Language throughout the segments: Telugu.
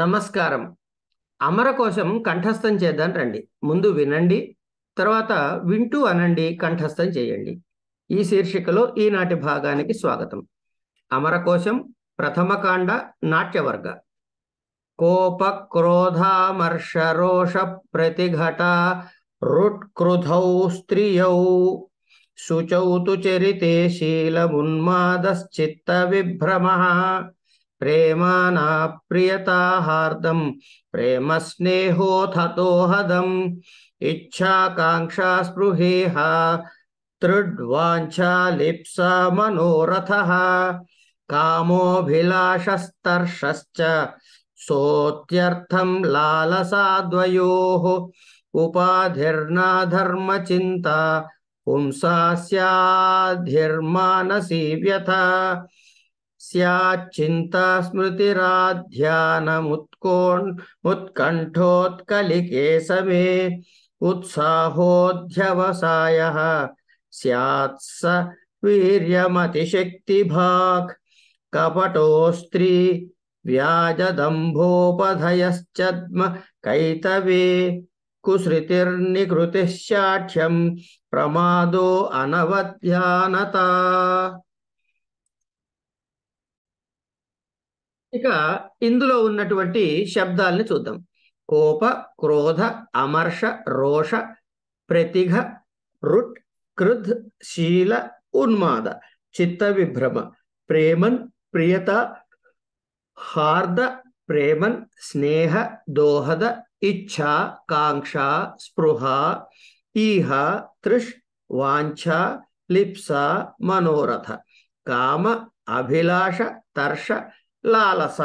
నమస్కారం అమరకోశం కంఠస్థం చేద్దాం రండి ముందు వినండి తర్వాత వింటూ అనండి కంఠస్థం చేయండి ఈ శీర్షికలో ఈనాటి భాగానికి స్వాగతం అమరకోశం ప్రథమకాండ నాట్యవర్గ కోప క్రోధామర్ష రోష ప్రతిఘట రుట్క్రుధౌ స్త్రియౌ శుచౌ తు చరితే శీలమున్మాదశ్చిత్త విభ్రమ प्रेमानाप्रियता हार्दं प्रेमस्नेहोऽथतो हदम् इच्छाकाङ्क्षा लिप्सा मनोरथः कामोऽभिलाषस्तर्षश्च सोऽत्यर्थं लालसा द्वयोः उपाधिर्नाधर्मचिन्ता पुंसा व्यथा स्मृतिराध्यानमुत्कोण् उत्कण्ठोत्कलिके समे उत्साहोऽध्यवसायः स्यात् स वीर्यमतिशक्तिभाक् कपटोऽस्त्री व्याजदम्भोपधयश्चद्मकैतवे प्रमादो अनवध्यानता ఇక ఇందులో ఉన్నటువంటి శబ్దాలని చూద్దాం కోప క్రోధ అమర్ష రోష ప్రతిఘ రుట్ కృద్ శీల ఉన్మాద చిత్త విభ్రమ ప్రేమన్ ప్రియత హార్ద ప్రేమన్ స్నేహ దోహద ఇచ్చా కాంక్ష స్పృహ ఈహ తృష్ వాంఛ లిప్స మనోరథ కామ అభిలాష తర్ష లాలస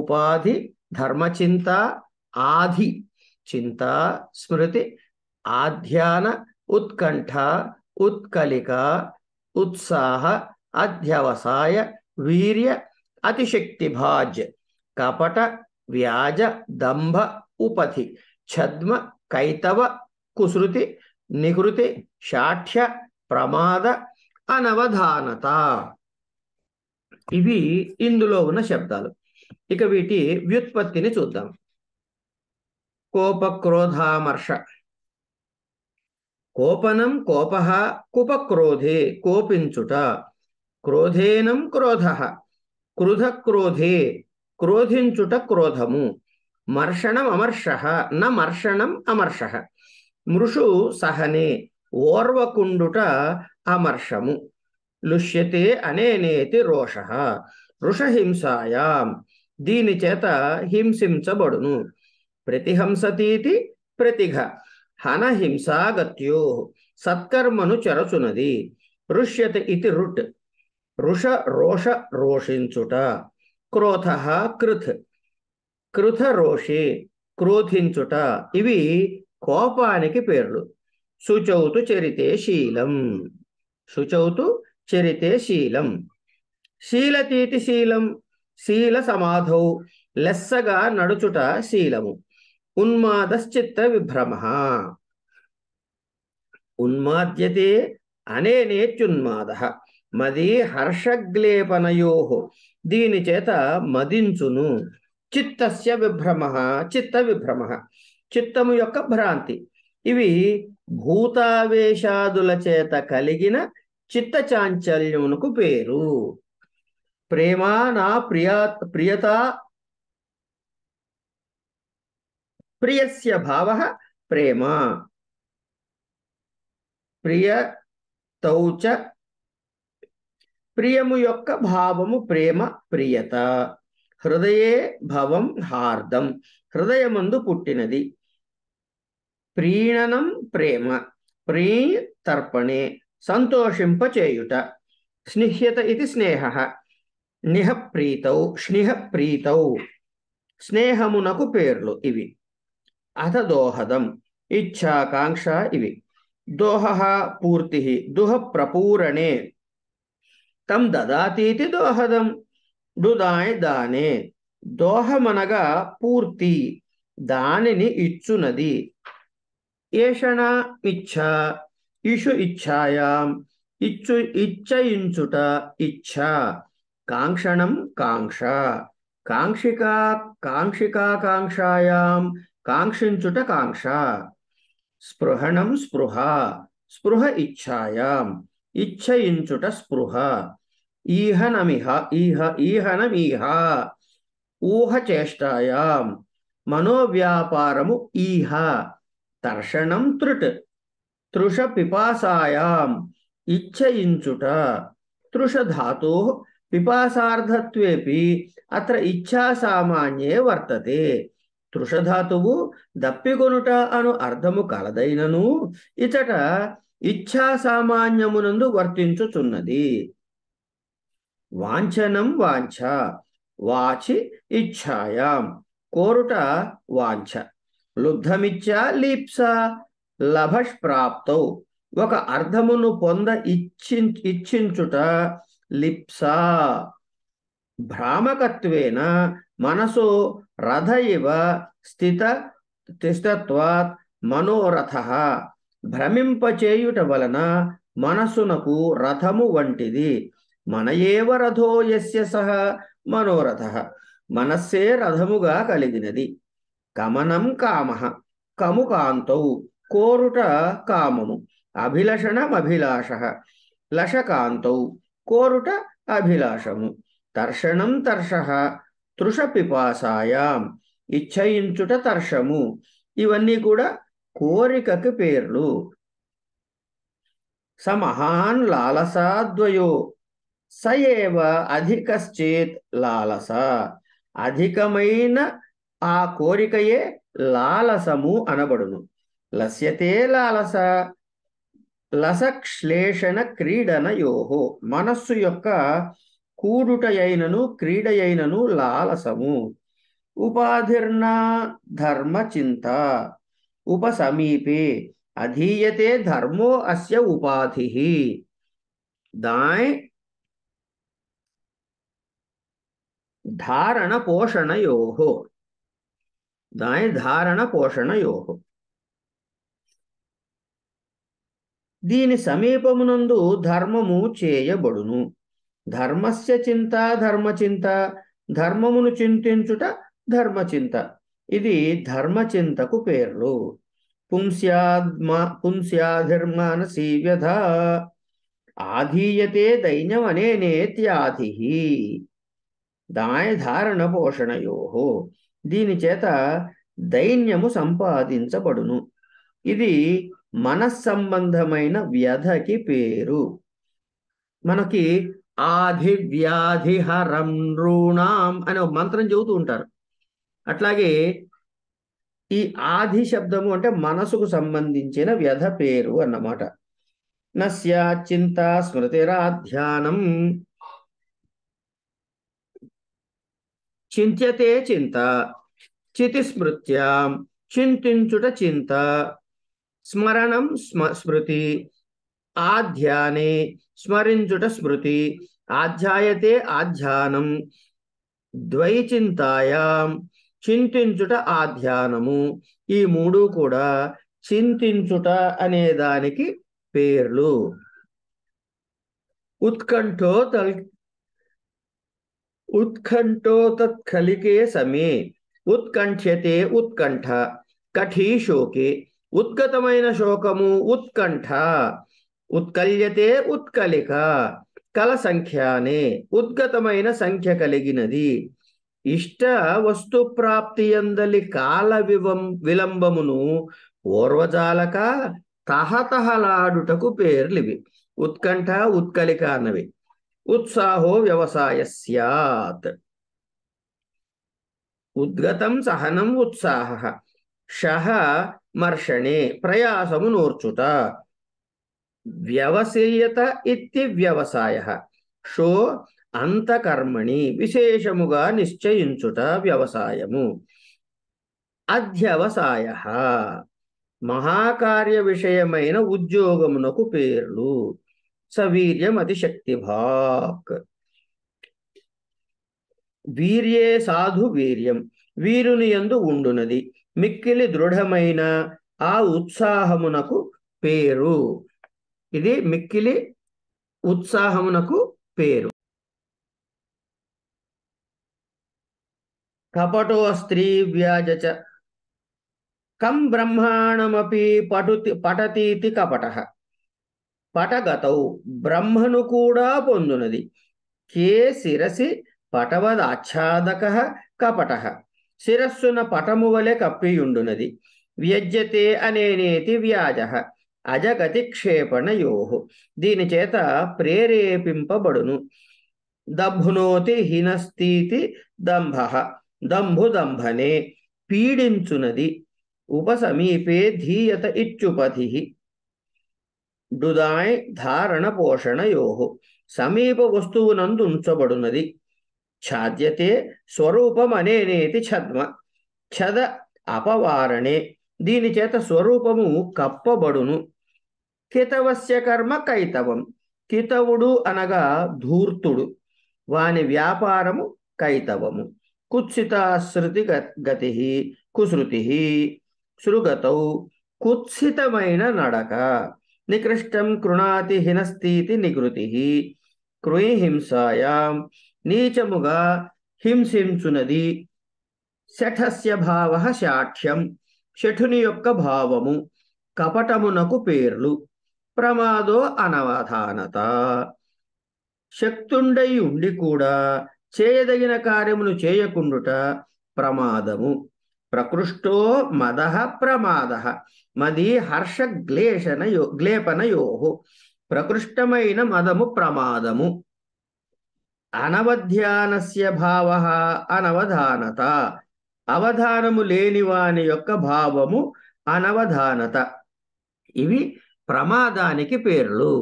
ఉపాధి ధర్మచింత ఆధి చింత స్మృతి ఆధ్యాన ఉత్కంఠ ఉత్కలిక ఉత్సాహ అధ్యవసాయ వీర్య అతిశక్తి అతిశక్తిభాజ్ కపట వ్యాజ దంభ ఉపధి ఛద్మ కైతవ కుసృతి నికృతి శాఠ్య ప్రమాద అనవధానత ఇవి ఇందులో ఉన్న శబ్దాలు ఇక వీటి వ్యుత్పత్తిని చూద్దాం కోపక్రోధామర్ష కోపనం కోప కుపక్రోధే కోపించుట క్రోధేనం క్రోధ క్రుధక్రోధే క్రోధించుట క్రోధము మర్షణం అమర్ష న మర్షణం అమర్ష మృషు సహనే ఓర్వకుండుట అమర్షము లుష్యతే అనేనేతి రోష ఋషహింసాయాం దీని చేత హింసించబడును ప్రతిహంసతీతి ప్రతిఘ హనహింసాగత్యో సత్కర్మను చెరచునది రుష్యత ఇది రుట్ రుష రోష రోషించుట క్రోధ కృత్ కృత రోషి క్రోధించుట ఇవి కోపానికి పేర్లు శుచౌతు చరితే శీలం శుచౌతు చరితే శీలం శీలతీతి శీలం శీల సమాధౌ లెస్సగా నడుచుట శీలము ఉన్మాదశ్చిత్త విభ్రమ ఉన్మాద్యతే అనేనేత్యున్మాద మది హర్షగ్లేపనయో దీని చేత మదించును చిత్తస్య విభ్రమ చిత్త విభ్రమ చిత్తము యొక్క భ్రాంతి ఇవి భూతావేశాదుల చేత కలిగిన చిత్త చాంచల్యమునకు పేరు ప్రేమ నా ప్రియా ప్రియత ప్రియస్య భావ ప్రేమ ప్రియ తౌచ ప్రియము యొక్క భావము ప్రేమ ప్రియత హృదయే భవం హార్దం హృదయమందు పుట్టినది ప్రీణనం ప్రేమ ప్రీ తర్పణే సంతోషింపచేయుట స్నిహ్యత ఇది స్నేహ నిహ ప్రీతౌ స్నిహ ప్రీతౌ స్నేహమునకు పేర్లు ఇవి అథ దోహదం ఇచ్చాకాంక్ష ఇవి దోహ పూర్తి దుహ ప్రపూరణే తం దదాతీతి దోహదం డుదాయ్ దానే దోహమనగా పూర్తి దానిని ఇచ్చునది ఏషణ ఇచ్చా ఇషు ఇచ్ఛాయాం ఇచ్చు ఇచ్చయించుట ఇచ్ఛ కాంక్షణం కాంక్ష కాంక్షిక కాంక్షికాకాంక్షాయాం కాంక్షించుట కాంక్ష స్పృహణం స్పృహ స్పృహ ఇచ్ఛాయాం ఇచ్చయించుట స్పృహ ఈహనమిహ ఈహ ఈహనమిహ ఊహ చేష్టాయాం మనోవ్యాపారము ఈహ తర్షణం తృట్ తృష పిపాసాయాం ఇచ్చయించుట తృష ధాతు పిపాసార్థత్వేపి అత్ర ఇచ్ఛా సామాన్యే వర్తతే తృషధాతువు దప్పికొనుట అను అర్థము కలదైనను ఇచట ఇచ్ఛా సామాన్యమునందు వర్తించుచున్నది వాంఛనం వాంఛ వాచి ఇచ్ఛాయాం కోరుట వాంఛ లుబ్ధమిచ్చా లీప్స లభష్ ఒక అర్థమును పొంద ఇచ్చి ఇచ్చించుట లిప్సా భ్రామకత్వేన మనసు రథ ఇవ స్థిత తిష్టత్వాత్ మనోరథ భ్రమింపచేయుట వలన మనసునకు రథము వంటిది ఏవ రథో ఎస్య సహ మనోరథ మనస్సే రథముగా కలిగినది కమనం కామ కము కోరుట కామము అభిలషణమభిలాష లషకాంతౌ కోరుట అభిలాషము తర్షణం తర్ష తృష పిపాసాయాం ఇచ్చయించుట తర్షము ఇవన్నీ కూడా కోరికకి పేర్లు స మహాన్ లాలసాద్వయో స ఏవ అధికశ్చేత్ లాలస అధికమైన ఆ కోరికయే లాలసము అనబడును లస్యతే లాలస క్రీడన యోహో మనస్సు యొక్క కూడుటయైనను క్రీడయైనను లాలసము ఉపాధిర్ణ ఉపాధిర్నా ధర్మచింత ఉపసమీపే అధీయతే ధర్మో అస్య ఉపాధి దాయ్ ధారణ పోషణ యోహో దాయ్ ధారణ పోషణ యోహో దీని సమీపమునందు ధర్మము చేయబడును ధర్మస్య చింత ధర్మచింత ధర్మమును చింతించుట ధర్మచింత ఇది ధర్మచింతకు పేర్లు పుంస్యాద్మా పుంస్యాధర్మానసి వ్యధ ఆధీయతే నేత్యాధి దాయ ధారణ పోషణయో దీని చేత దైన్యము సంపాదించబడును ఇది మనస్సంబంధమైన వ్యధకి పేరు మనకి ఆధి వ్యాధి హరం అని ఒక మంత్రం చెబుతూ ఉంటారు అట్లాగే ఈ ఆది శబ్దము అంటే మనసుకు సంబంధించిన వ్యధ పేరు అన్నమాట నస్య చింత స్మృతిరాధ్యానం చింత్యతే చింత చితిస్మృత్యాం చింతించుట చింత స్మరణం స్మ స్మృతి ఆధ్యానే స్మరించుట స్మృతి ఆధ్యాయతే ఆధ్యానం ద్వైచింతాయా చింతించుట ఆధ్యానము ఈ మూడు కూడా చింతించుట అనే దానికి పేర్లు ఉత్కంఠో తల్ ఉత్కంఠో తత్కలికే సమే ఉత్కంఠ్యతే ఉత్కంఠ కఠీ శోకే ఉద్గతమైన శోకము ఉత్కంఠ ఉత్కల్యతే ఉత్కలిక కల సంఖ్యానే ఉద్గతమైన సంఖ్య కలిగినది ఇష్ట వస్తు ప్రాప్తి ఎందలి కాల వివం విలంబమును పూర్వజాలక తహతహలాడుటకు పేర్లివి ఉత్కంఠ ఉత్కలిక అన్నవి ఉత్సాహో వ్యవసాయ సత్ ఉద్గతం సహనం ఉత్సాహ షహ మర్షణే ప్రయాసము నూర్చుట వ్యవసేయత ఇత్తి వ్యవసాయ షో అంతకర్మణి విశేషముగా నిశ్చయించుట వ్యవసాయము అధ్యవసాయ మహాకార్య విషయమైన ఉద్యోగమునకు పేర్లు సవీర్యం భాక్ వీర్యే సాధు వీర్యం వీరుని ఎందు ఉండునది మిక్కిలి దృఢమైన ఆ ఉత్సాహమునకు పేరు ఇది మిక్కిలి ఉత్సాహమునకు పేరు కపటో స్త్రీ వ్యాజ కం బ్రహ్మాణమపి పటుతి పటతీతి కపట పటగతౌ బ్రహ్మను కూడా పొందునది కే శిరసి పటవదాచ్ఛాదక కపట శిరస్సున పటము వలె కప్పియుండునది వ్యజ్యతే అనేనేతి వ్యాజ అజగతి క్షేపణయో దీని చేత ప్రేరేపింపబడును దంభునోతి హీనస్థితి దంభ దంభు దంభనే పీడించునది ఉపసమీపే ధీయత ఇచ్చుపతి డుదాయ్ ధారణ పోషణయో సమీప వస్తువునందు ఉంచబడునది ఛాద్యతే స్వరూపం అనేనేతి ఛద్మ ఛద అపవారణే దీని చేత స్వరూపము కప్పబడును కితవస్య కర్మ కైతవం కితవుడు అనగా ధూర్తుడు వాని వ్యాపారము కైతవము కుత్సితాశ్రుతి గతి కుశృతి శృగతౌ కుత్సితమైన నడక నికృష్టం కృణాతి హినస్తీతి నిగృతి క్రుయి నీచముగా హింసించునది శఠస్య భావ శాఠ్యం శఠుని యొక్క భావము కపటమునకు పేర్లు ప్రమాదో అనవధానత శక్తుండై ఉండి కూడా చేయదగిన కార్యమును చేయకుండుట ప్రమాదము ప్రకృష్టో మద ప్రమాద మది హర్ష గ్లేషన గ్లేపనయోహు ప్రకృష్టమైన మదము ప్రమాదము అనవధ్యానస్య భావ అనవధానత అవధానము లేని వాని యొక్క భావము అనవధానత ఇవి ప్రమాదానికి పేర్లు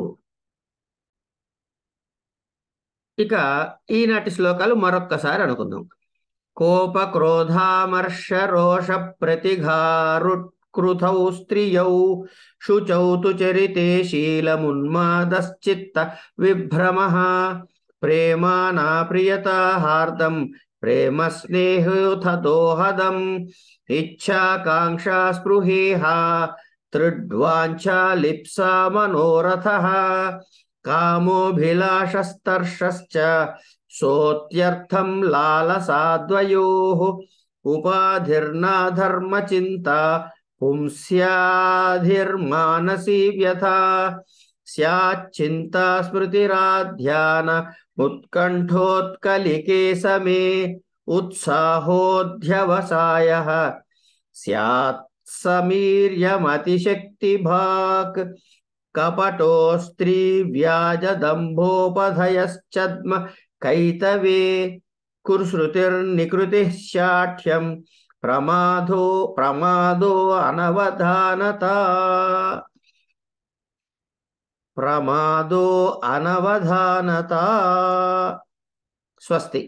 ఇక ఈనాటి శ్లోకాలు మరొక్కసారి అనుకుందాం కోప క్రోధామర్ష రోష ప్రతిఘారుత్కృతౌ స్త్రియౌ శుచౌ చరితే శీలమున్మాదశ్చిత్త విభ్రమ हादम प्रेम प्रेमानाप्रियता हार्दं प्रेमस्नेहयुथदोहदम् इच्छाकाङ्क्षा स्पृहेह तृड्वाञ्छा लिप्सा मनोरथः कामोऽभिलाषस्तर्षश्च सोऽत्यर्थं लालसाद्वयोः उपाधिर्नाधर्मचिन्ता पुंस्याधिर्मानसी व्यथा स्याच्चिन्ता स्मृतिराध्यान उत्कंठोत्कलिके समे कपटो स्त्री व्याज कपटोऽस्त्रीव्याजदम्भोपधयश्चद्म कैतवे कुर्श्रुतिर्निकृतिः शाठ्यम प्रमादो प्रमादो अनवधानता ప్రమాదో అనవధానత స్వస్తి